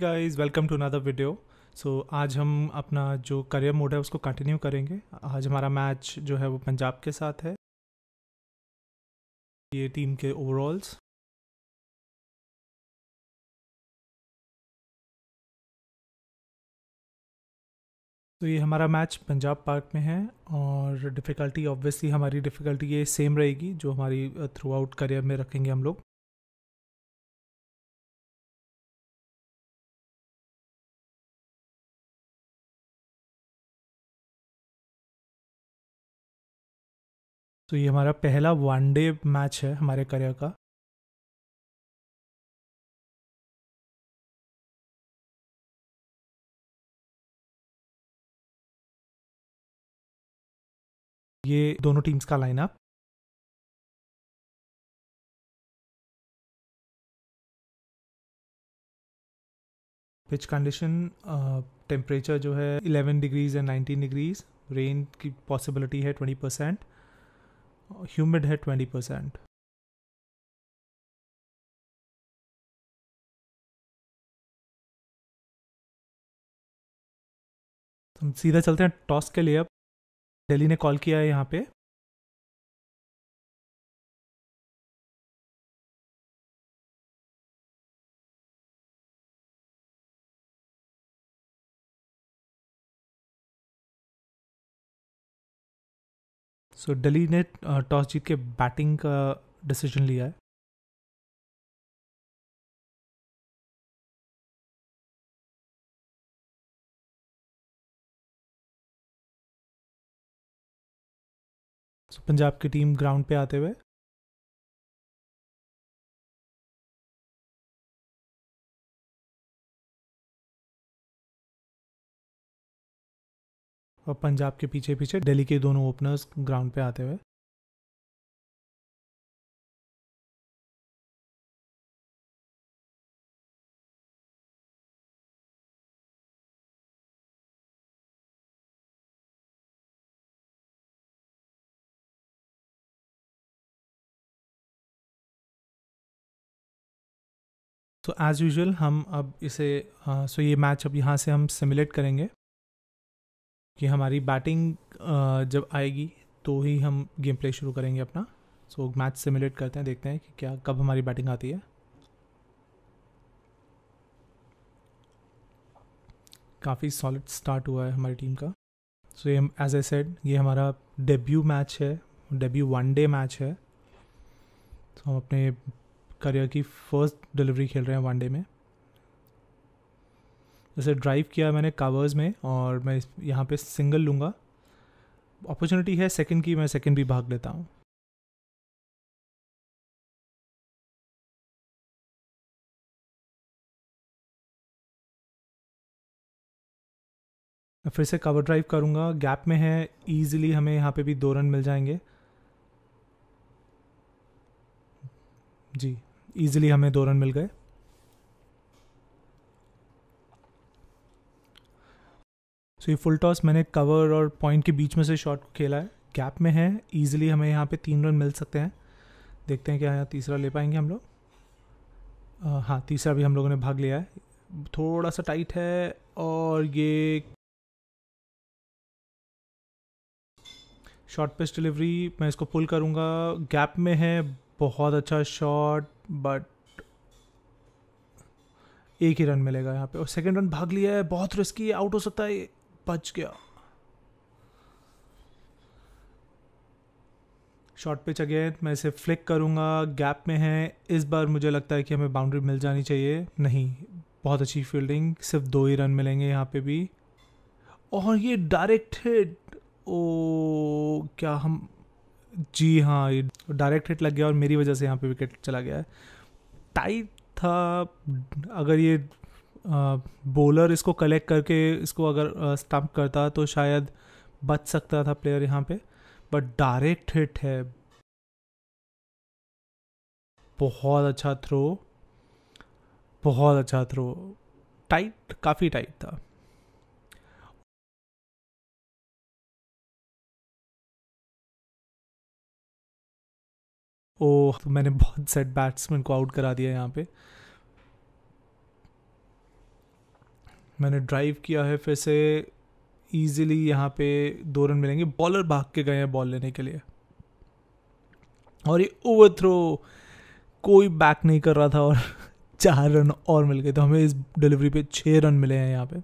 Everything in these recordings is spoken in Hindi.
guys welcome to another video so आज हम अपना जो करियर मोड है उसको कंटिन्यू करेंगे आज हमारा मैच जो है वो पंजाब के साथ है ये टीम के ओवरऑल्स तो ये हमारा मैच पंजाब पार्क में है और डिफ़िकल्टी ऑब्वियसली हमारी डिफ़िकल्टी ये सेम रहेगी जो हमारी थ्रू आउट करियर में रखेंगे हम लोग तो ये हमारा पहला वनडे मैच है हमारे करियर का ये दोनों टीम्स का लाइनअप पिच कंडीशन टेम्परेचर जो है 11 डिग्रीज एंड 19 डिग्रीज रेन की पॉसिबिलिटी है 20 परसेंट ह्यूमिड है ट्वेंटी परसेंट हम सीधा चलते हैं टॉस के लिए अब दिल्ली ने कॉल किया है यहाँ पे सो दिल्ली ने टॉस uh, जीत के बैटिंग का डिसीजन लिया है so, पंजाब की टीम ग्राउंड पे आते हुए और पंजाब के पीछे पीछे दिल्ली के दोनों ओपनर्स ग्राउंड पे आते हुए तो एज़ यूजल हम अब इसे सो हाँ, so ये मैच अब यहाँ से हम सिमुलेट करेंगे कि हमारी बैटिंग जब आएगी तो ही हम गेम प्ले शुरू करेंगे अपना सो so, मैच सिमुलेट करते हैं देखते हैं कि क्या कब हमारी बैटिंग आती है काफ़ी सॉलिड स्टार्ट हुआ है हमारी टीम का सो ये एज ए सेड ये हमारा डेब्यू मैच है डेब्यू वन डे मैच है तो so, हम अपने करियर की फर्स्ट डिलीवरी खेल रहे हैं वनडे में जैसे ड्राइव किया मैंने कावर्स में और मैं यहाँ पे सिंगल लूँगा अपॉर्चुनिटी है सेकंड की मैं सेकंड भी भाग लेता हूँ फिर से कवर ड्राइव करूँगा गैप में है ईजिली हमें यहाँ पे भी दो रन मिल जाएंगे जी इज़ीली हमें दो रन मिल गए सो ये फुल टॉस मैंने कवर और पॉइंट के बीच में से शॉट को खेला है गैप में है ईजिली हमें यहाँ पे तीन रन मिल सकते हैं देखते हैं क्या यहाँ तीसरा ले पाएंगे हम लोग हाँ तीसरा भी हम लोगों ने भाग लिया है थोड़ा सा टाइट है और ये शॉर्ट पिच डिलीवरी मैं इसको पुल करूँगा गैप में है बहुत अच्छा शॉट बट एक ही रन मिलेगा यहाँ पे और सेकंड रन भाग लिया है बहुत रिस्की आउट हो सकता है बच गया शॉर्ट पिच अगेन मैं इसे फ्लिक करूंगा गैप में है इस बार मुझे लगता है कि हमें बाउंड्री मिल जानी चाहिए नहीं बहुत अच्छी फील्डिंग सिर्फ दो ही रन मिलेंगे यहाँ पे भी और ये डायरेक्ट हिट ओ क्या हम जी हाँ ये डायरेक्ट हिट लग गया और मेरी वजह से यहाँ पे विकेट चला गया है टाइट था अगर ये बॉलर इसको कलेक्ट करके इसको अगर स्टम्प करता तो शायद बच सकता था प्लेयर यहाँ पे बट डायरेक्ट हिट है बहुत अच्छा थ्रो बहुत अच्छा थ्रो टाइट काफ़ी टाइट था ओ तो मैंने बहुत सेट बैट्समैन को आउट करा दिया यहाँ पे मैंने ड्राइव किया है फिर से ईजिली यहाँ पे दो रन मिलेंगे बॉलर भाग के गए हैं बॉल लेने के लिए और ये ओवर थ्रो कोई बैक नहीं कर रहा था और चार रन और मिल गए तो हमें इस डिलीवरी पे छः रन मिले हैं यहाँ पे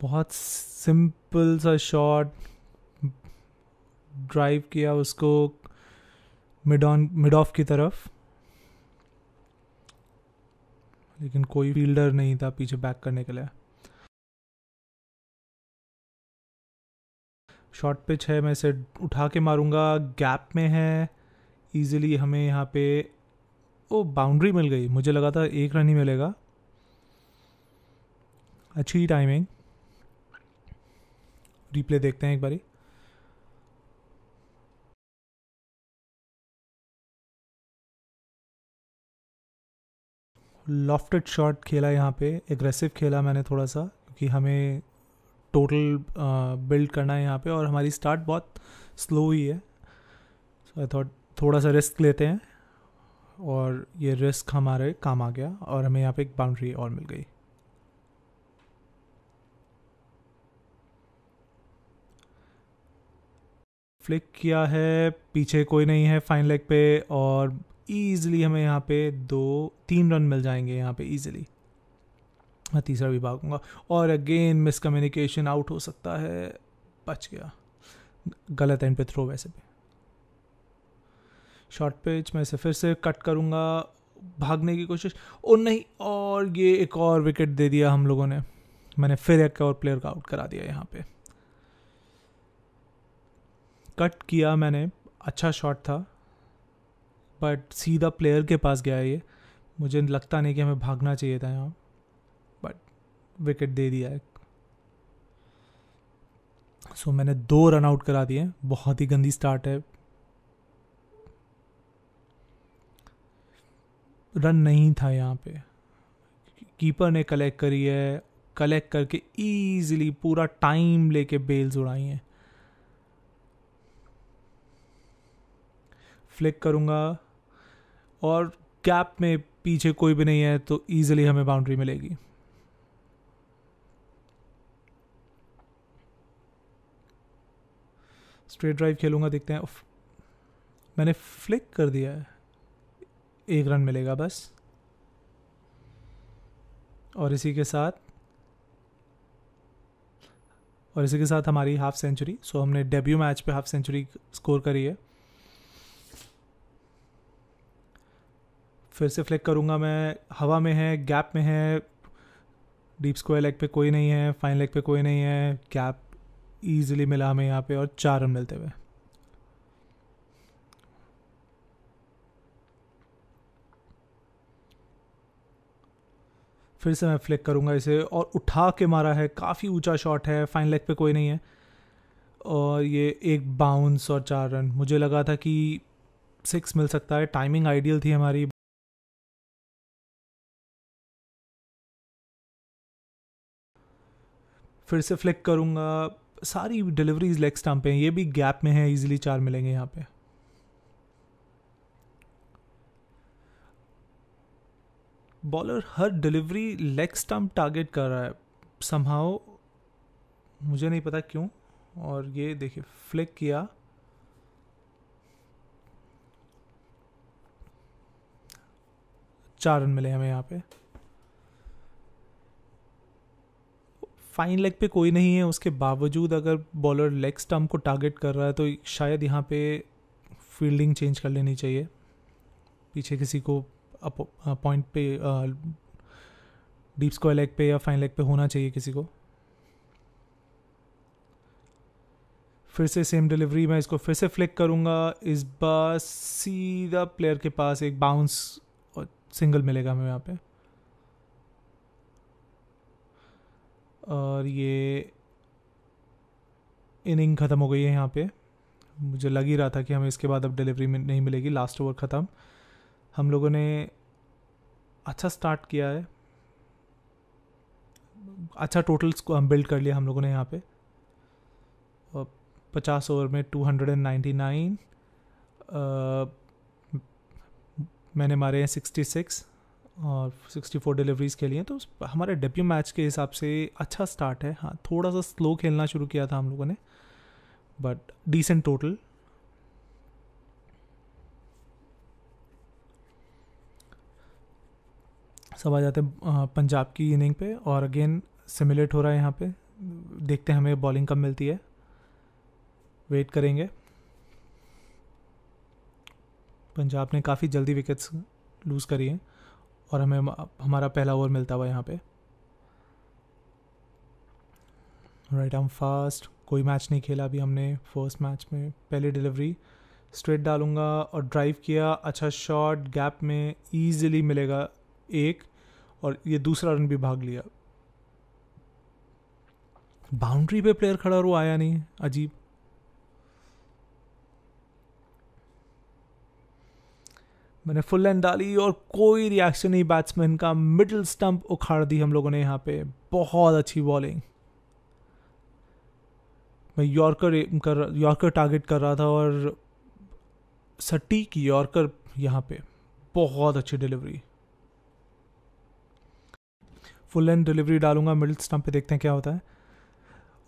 बहुत सिंपल सा शॉट ड्राइव किया उसको मिड ऑन मिड ऑफ की तरफ लेकिन कोई फील्डर नहीं था पीछे बैक करने के लिए शॉर्ट पिच है मैं इसे उठा के मारूंगा गैप में है इजीली हमें यहाँ पे ओ बाउंड्री मिल गई मुझे लगा था एक रन ही मिलेगा अच्छी टाइमिंग रिप्ले देखते हैं एक बारी लॉफ्टेड शॉट खेला यहाँ पे एग्रेसिव खेला मैंने थोड़ा सा क्योंकि हमें टोटल बिल्ड करना है यहाँ पे और हमारी स्टार्ट बहुत स्लो ही है सो आई थॉट थोड़ा सा रिस्क लेते हैं और ये रिस्क हमारे काम आ गया और हमें यहाँ पे एक बाउंड्री और मिल गई फ्लिक किया है पीछे कोई नहीं है फाइन लेग पे और ईजिली हमें यहाँ पे दो तीन रन मिल जाएंगे यहाँ पे ईजिली मैं तीसरा भी भागूंगा और अगेन मिसकम्युनिकेशन आउट हो सकता है बच गया गलत एंड पे थ्रो वैसे भी शॉर्ट पिच मैं इसे फिर से कट करूँगा भागने की कोशिश और नहीं और ये एक और विकेट दे दिया हम लोगों ने मैंने फिर एक और प्लेयर का आउट करा दिया यहाँ पे कट किया मैंने अच्छा शॉट था बट सीधा प्लेयर के पास गया ये मुझे लगता नहीं कि हमें भागना चाहिए था यहाँ बट विकेट दे दिया है सो so, मैंने दो रन आउट करा दिए बहुत ही गंदी स्टार्ट है रन नहीं था यहाँ पे कीपर ने कलेक्ट करी है कलेक्ट करके इजीली पूरा टाइम लेके बेल्स उड़ाई हैं फ्लिक करूँगा और कैप में पीछे कोई भी नहीं है तो ईजिली हमें बाउंड्री मिलेगी स्ट्रेट ड्राइव खेलूंगा देखते हैं मैंने फ्लिक कर दिया है एक रन मिलेगा बस और इसी के साथ और इसी के साथ हमारी हाफ सेंचुरी सो हमने डेब्यू मैच पे हाफ सेंचुरी स्कोर करी है फिर से फ्लिक करूँगा मैं हवा में है गैप में है डीप स्क्वायर लेग पे कोई नहीं है फाइन लेग पे कोई नहीं है गैप ईजिली मिला हमें यहाँ पे और चार रन मिलते हुए फिर से मैं फ्लिक करूँगा इसे और उठा के मारा है काफ़ी ऊंचा शॉट है फाइन लेग पे कोई नहीं है और ये एक बाउंस और चार रन मुझे लगा था कि सिक्स मिल सकता है टाइमिंग आइडियल थी हमारी फिर से फ्लिक करूँगा सारी डिलीवरीज लेग स्टाम्प हैं ये भी गैप में है इजीली चार मिलेंगे यहाँ पे बॉलर हर डिलीवरी लेग स्टम्प टारगेट कर रहा है समहाओ मुझे नहीं पता क्यों और ये देखिए फ्लिक किया चार रन मिले हमें यहाँ पे फाइन लेग पे कोई नहीं है उसके बावजूद अगर बॉलर लेग स्टम्प को टारगेट कर रहा है तो शायद यहाँ पे फील्डिंग चेंज कर लेनी चाहिए पीछे किसी को पॉइंट पे डीप स्क्वायर लेग पे या फाइन लेग पे होना चाहिए किसी को फिर से सेम डिलीवरी मैं इसको फिर से फ्लिक करूँगा इस बार सीधा प्लेयर के पास एक बाउंस और सिंगल मिलेगा हमें यहाँ पे और ये इनिंग ख़त्म हो गई है यहाँ पे मुझे लग ही रहा था कि हमें इसके बाद अब डिलीवरी में नहीं मिलेगी लास्ट ओवर ख़त्म हम लोगों ने अच्छा स्टार्ट किया है अच्छा टोटल्स को हम बिल्ड कर लिया हम लोगों ने यहाँ पे और पचास ओवर में two hundred and ninety nine मैंने मारे हैं सिक्सटी सिक्स और सिक्सटी फोर डिलीवरीज़ खेली हैं तो हमारे डेब्यू मैच के हिसाब से अच्छा स्टार्ट है हाँ थोड़ा सा स्लो खेलना शुरू किया था हम लोगों ने बट डिसेंट टोटल सब आ जाते हैं पंजाब की इनिंग पे और अगेन सिमुलेट हो रहा है यहाँ पे देखते हैं हमें बॉलिंग कब मिलती है वेट करेंगे पंजाब ने काफ़ी जल्दी विकेट्स लूज़ करी हैं और हमें हमारा पहला ओवर मिलता हुआ यहाँ पे राइट हम फास्ट कोई मैच नहीं खेला अभी हमने फर्स्ट मैच में पहले डिलीवरी स्ट्रेट डालूंगा और ड्राइव किया अच्छा शॉट गैप में ईजिली मिलेगा एक और ये दूसरा रन भी भाग लिया बाउंड्री पे प्लेयर खड़ा और वो आया नहीं अजीब मैंने फुल एंड डाली और कोई रिएक्शन नहीं बैट्समैन का मिडिल स्टंप उखाड़ दी हम लोगों ने यहाँ पे बहुत अच्छी बॉलिंग मैं यॉर्कर कर यॉर्कर टारगेट कर रहा था और सटीक यॉर्कर यहाँ पे बहुत अच्छी डिलीवरी फुल एंड डिलीवरी डालूंगा मिडिल स्टंप पे देखते हैं क्या होता है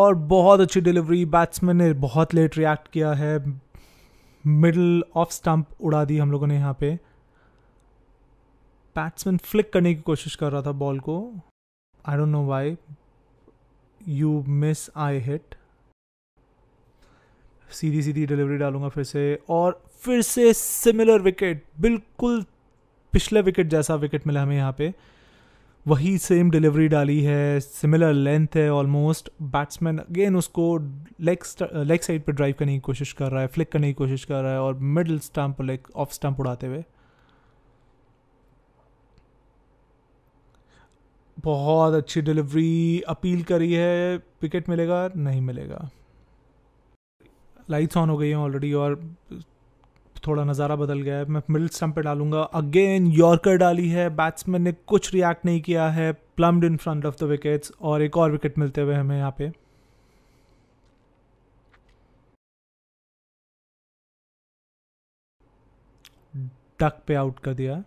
और बहुत अच्छी डिलीवरी बैट्समैन ने बहुत लेट रिएक्ट किया है मिडल ऑफ स्टंप उड़ा दी हम लोगों ने यहाँ पे बैट्समैन फ्लिक करने की कोशिश कर रहा था बॉल को I don't know why you miss I hit सीधी सीधी डिलीवरी डालूंगा फिर से और फिर से सिमिलर विकेट बिल्कुल पिछले विकेट जैसा विकेट मिला हमें यहाँ पे वही सेम डिलीवरी डाली है सिमिलर लेंथ है ऑलमोस्ट बैट्समैन अगेन उसको लेग लेग साइड पर ड्राइव करने की कोशिश कर रहा है फ्लिक करने की कोशिश कर रहा है और middle stump leg off stump उड़ाते हुए बहुत अच्छी डिलीवरी अपील करी है विकेट मिलेगा नहीं मिलेगा लाइट्स ऑन हो गई हैं ऑलरेडी और थोड़ा नज़ारा बदल गया है मैं मिडल स्टम्प पे डालूंगा अगेन यॉर्कर डाली है बैट्समैन ने कुछ रिएक्ट नहीं किया है plumbed in front of the wickets और एक और विकेट मिलते हुए हमें यहाँ पे डक पे आउट कर दिया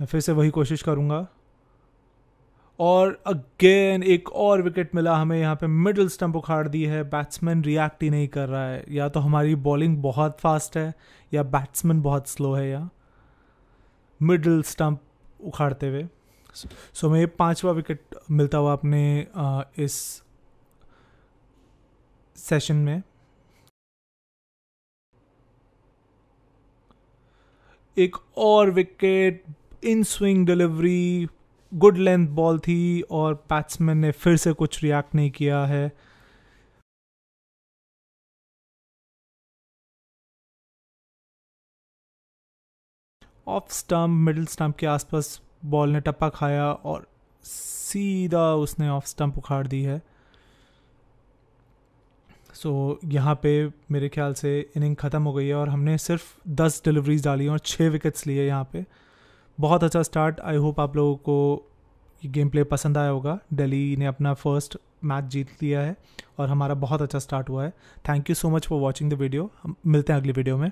मैं फिर से वही कोशिश करूंगा और अगेन एक और विकेट मिला हमें यहाँ पे मिडिल स्टंप उखाड़ दी है बैट्समैन रिएक्ट ही नहीं कर रहा है या तो हमारी बॉलिंग बहुत फास्ट है या बैट्समैन बहुत स्लो है या मिडिल स्टंप उखाड़ते हुए सो हमें पांचवा विकेट मिलता हुआ अपने इस सेशन में एक और wicket inswing delivery good length ball थी और बैट्समैन ने फिर से कुछ रिएक्ट नहीं किया है ऑफ स्टम्प मिडिल स्टम्प के आसपास बॉल ने टप्पा खाया और सीधा उसने ऑफ स्टम्प उखाड़ दी है सो so, यहाँ पे मेरे ख्याल से इनिंग ख़त्म हो गई है और हमने सिर्फ दस डिलीवरीज डाली और छः विकेट्स लिए यहाँ पे बहुत अच्छा स्टार्ट आई होप आप लोगों को ये गेम प्ले पसंद आया होगा दिल्ली ने अपना फर्स्ट मैच जीत लिया है और हमारा बहुत अच्छा स्टार्ट हुआ है thank you so much for watching the video हम मिलते हैं अगली वीडियो में